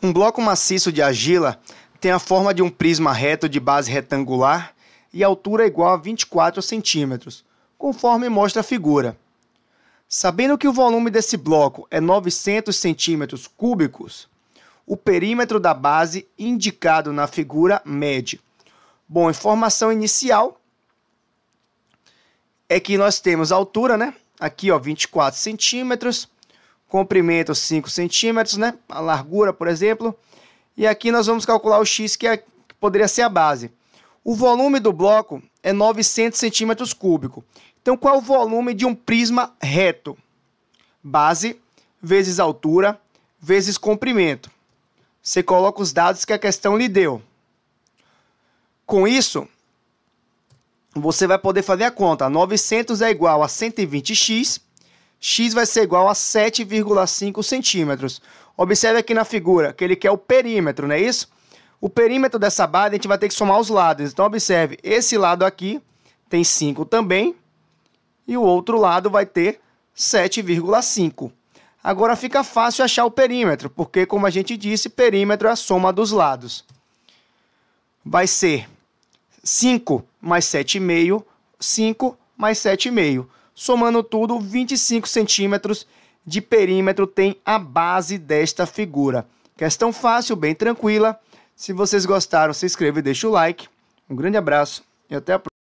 Um bloco maciço de argila tem a forma de um prisma reto de base retangular e altura igual a 24 centímetros, conforme mostra a figura. Sabendo que o volume desse bloco é 900 centímetros cúbicos, o perímetro da base indicado na figura mede. Bom, informação inicial é que nós temos a altura, né? Aqui, ó, 24 centímetros comprimento 5 centímetros, né? A largura, por exemplo. E aqui nós vamos calcular o x, que, é, que poderia ser a base. O volume do bloco é 900 centímetros cúbicos. Então, qual é o volume de um prisma reto? Base vezes altura vezes comprimento. Você coloca os dados que a questão lhe deu. Com isso, você vai poder fazer a conta. 900 é igual a 120x x vai ser igual a 7,5 centímetros. Observe aqui na figura que ele quer o perímetro, não é isso? O perímetro dessa barra a gente vai ter que somar os lados. Então, observe, esse lado aqui tem 5 também e o outro lado vai ter 7,5. Agora fica fácil achar o perímetro, porque, como a gente disse, perímetro é a soma dos lados. Vai ser 5 mais 7,5, 5 mais 7,5. Somando tudo, 25 centímetros de perímetro tem a base desta figura. Questão fácil, bem tranquila. Se vocês gostaram, se inscreva e deixa o like. Um grande abraço e até a próxima.